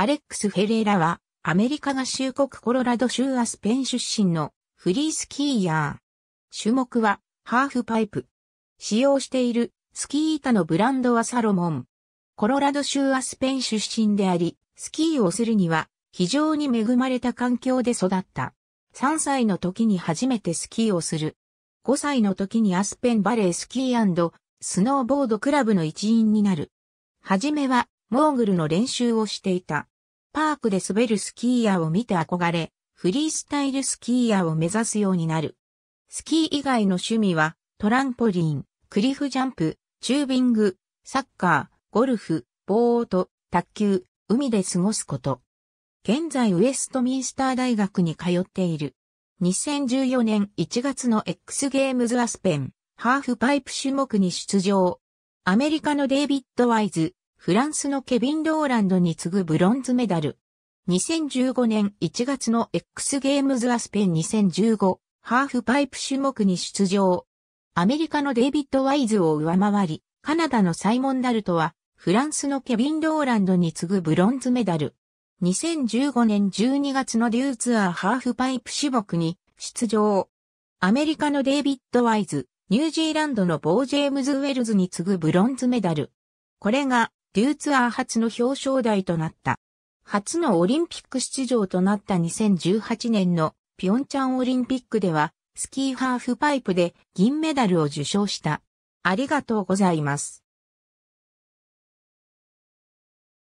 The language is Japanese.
アレックス・フェレーラは、アメリカ合衆国コロラド州アスペン出身のフリースキーヤー。種目は、ハーフパイプ。使用しているスキー板のブランドはサロモン。コロラド州アスペン出身であり、スキーをするには非常に恵まれた環境で育った。3歳の時に初めてスキーをする。5歳の時にアスペンバレースキースノーボードクラブの一員になる。はじめはモーグルの練習をしていた。パークで滑るスキーヤーを見て憧れ、フリースタイルスキーヤーを目指すようになる。スキー以外の趣味は、トランポリン、クリフジャンプ、チュービング、サッカー、ゴルフ、ボート、卓球、海で過ごすこと。現在ウエストミンスター大学に通っている。2014年1月の X ゲームズアスペン、ハーフパイプ種目に出場。アメリカのデイビッド・ワイズ、フランスのケビン・ローランドに次ぐブロンズメダル。2015年1月の X ゲームズアスペン2015ハーフパイプ種目に出場。アメリカのデイビッド・ワイズを上回り、カナダのサイモン・ダルトは、フランスのケビン・ローランドに次ぐブロンズメダル。2015年12月のデューツアーハーフパイプ種目に出場。アメリカのデイビッド・ワイズ、ニュージーランドのボー・ジェームズ・ウェルズに次ぐブロンズメダル。これがーツアー初の表彰台となった。初のオリンピック出場となった2018年のピョンチャンオリンピックでは、スキーハーフパイプで銀メダルを受賞した。ありがとうございます。